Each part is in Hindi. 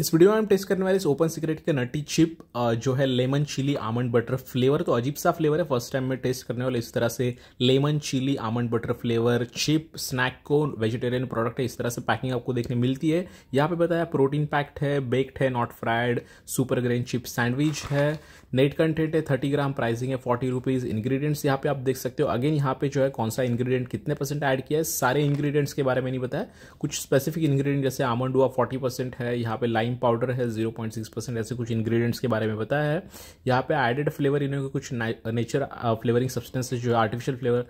इस वीडियो में हम टेस्ट करने वाले इस ओपन सीक्रेट के नटी चिप जो है lemon chilli almond butter flavour तो अजीब सा फ्लेवर है फर्स्ट टाइम में टेस्ट करने वाले इस तरह से lemon chilli almond butter flavour chip snack को वेजिटेरियन प्रोडक्ट है इस तरह से पैकिंग आपको देखने मिलती है यहाँ पे बताया प्रोटीन पैक्ड है बेक्ड है not fried super grain chip sandwich है नेट कंटेंट है थर्टी ग्राम प्राइसिंग है फोर्टी रुपीज़ इंग्रीडियंट्स यहाँ पे आप देख सकते हो अगेन यहाँ पे जो है कौन सा इंग्रीडियंट कितने परसेंट ऐड किया है सारे इंग्रीडियंट्स के बारे में नहीं बताया कुछ स्पेसिफिक इंग्रीडियंट जैसे आमंड हुआ फोर्टी परसेंट है यहाँ पे लाइट लाइम पाउडर है जीरो पॉइंट सिक्स परसेंट ऐसे कुछ इंग्रेडिएंट्स के बारे में बताया है यहाँ पे एडेड फ्लेवर इन्होंने कुछ नेचर फ्लेवरिंग सब्सटेंसेस जो आर्टिफिशियल फ्लेवर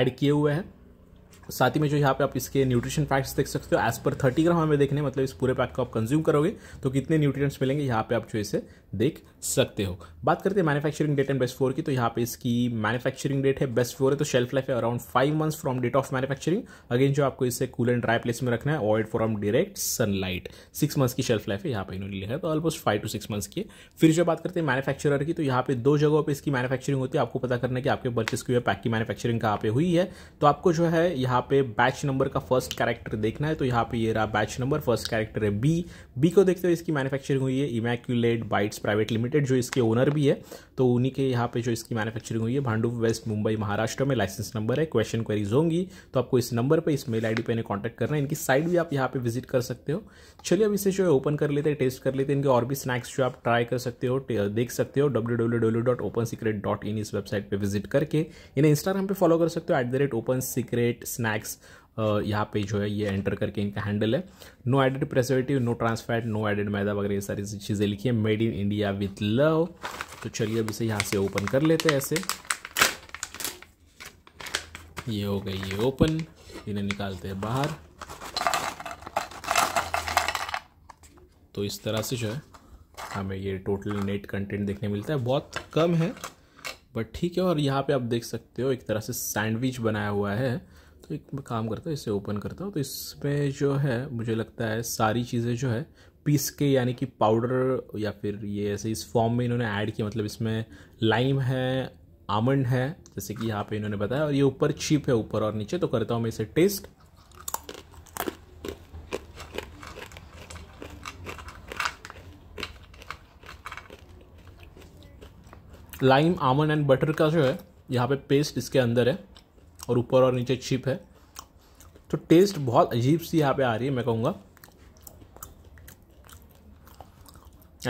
ऐड किए हुए हैं साथ ही में जो यहाँ पे आप इसके न्यूट्रिशन फैक्ट्स देख सकते हो एज पर थर्टी ग्राम हमें देखने मतलब इस पूरे पैक को आप कंज्यूम करोगे तो कितने न्यूट्रिएंट्स मिलेंगे यहाँ पे आप जो इसे देख सकते हो बात करते हैं manufacturing date and best for की तो यहाँ पे इसकी मैन्युफैक्चरिंग डेट है बेस्ट फोर है तो शेल्फ लाइफ है around five months from date of manufacturing again जो आपको इसे कूल एंड ड्राई प्लेस में रखना है avoid from direct sunlight six months की शेल्फ लाइफ है यहाँ पे इन्होंने लिखा है तो almost five to six months की फिर जो बात करते हैं मैनुफेक्चर की तो यहाँ पे दो जगहों पर इसकी मैनुफेक्चरिंग होती है आपको पता करना है कि आपके बर्चेस की पैक की मैनुफेक्चरिंग कहाँ पे हुई है तो आपको जो है यहाँ यहाँ पे बैच नंबर का फर्स्ट कैरेक्टर देखना है तो यहाँ पे ये रहा बैच नंबर फर्स्ट कैरेक्टर है बी बी को देखते हुए इसकी मैन्युफैक्चरिंग हुई है इमैक्यूलेट बाइट्स प्राइवेट लिमिटेड जो इसके ओनर भी है तो उन्हीं के यहाँ पे जो इसकी मैन्युफैक्चरिंग हुई है भांडू वेस्ट मुंबई महाराष्ट्र में लाइसेंस नंबर है क्वेश्चन क्वेरीज होंगी तो आपको इस नंबर पर इस मेल आई डी पर इन्हें कॉन्टैक्ट करना है इनकी साइट भी आप यहाँ पर विजिट कर सकते हो चलिए अब इसे जो है ओपन कर लेते हैं टेस्ट कर लेते हैं इनके और भी स्नैक्स जो आप ट्राई कर सकते हो देख सकते हो डब्ल्यू इस वेबसाइट पर विजिट करके इन्हें इंस्टाग्राम पर फॉलो कर सकते हो at the rate open secret snack snacks uh, यहाँ पे जो है ये एंटर करके इनका हैंडल है no added preservative no trans fat no added maida वगैरह ये सारी चीज़ें लिखी है made in India with love तो चलिए अब इसे यहाँ से ओपन कर लेते हैं ऐसे ये हो गई ये ओपन इन्हें निकालते हैं बाहर तो इस तरह से जो है हमें ये टोटल नेट कंटेंट देखने मिलता है बहुत कम है बट ठीक है और यहाँ पे आप देख सकते हो एक तरह से सैंडविच बनाया हुआ है तो एक मैं काम करता हूँ इसे ओपन करता हूँ तो इसमें जो है मुझे लगता है सारी चीज़ें जो है पीस के यानी कि पाउडर या फिर ये ऐसे इस फॉर्म में इन्होंने ऐड किया मतलब इसमें लाइम है आमंड है जैसे कि यहाँ पे इन्होंने बताया और ये ऊपर छिप है ऊपर और नीचे तो करता हूँ मैं इसे taste lime almond and butter का जो है यहाँ पे पेस्ट इसके अंदर है और ऊपर और नीचे छिप है तो टेस्ट बहुत अजीब सी यहाँ पे आ रही है मैं कहूँगा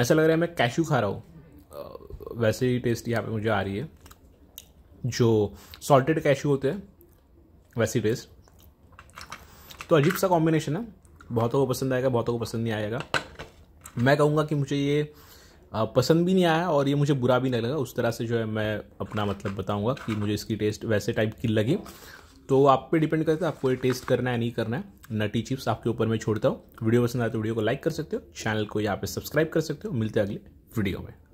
ऐसा लग रहा है मैं कैशू खा रहा हूँ वैसे ही टेस्ट यहाँ पे मुझे आ रही है जो सॉल्टेड कैशू होते हैं वैसी टेस्ट तो अजीब सा कॉम्बिनेशन है बहुतों को पसंद आएगा बहुतों को पसंद नहीं आएगा मैं कहूँगा कि मुझे ये पसंद भी नहीं आया और ये मुझे बुरा भी नहीं लगा उस तरह से जो है मैं अपना मतलब बताऊँगा कि मुझे इसकी टेस्ट वैसे टाइप की लगी तो आप पे डिपेंड करता है आपको ये टेस्ट करना है नहीं करना है नटी चिप्स आपके ऊपर मैं छोड़ता हूँ वीडियो पसंद आए तो वीडियो को लाइक कर सकते हो चैनल को यहाँ पे सब्सक्राइब कर सकते हो मिलते हैं अगले वीडियो में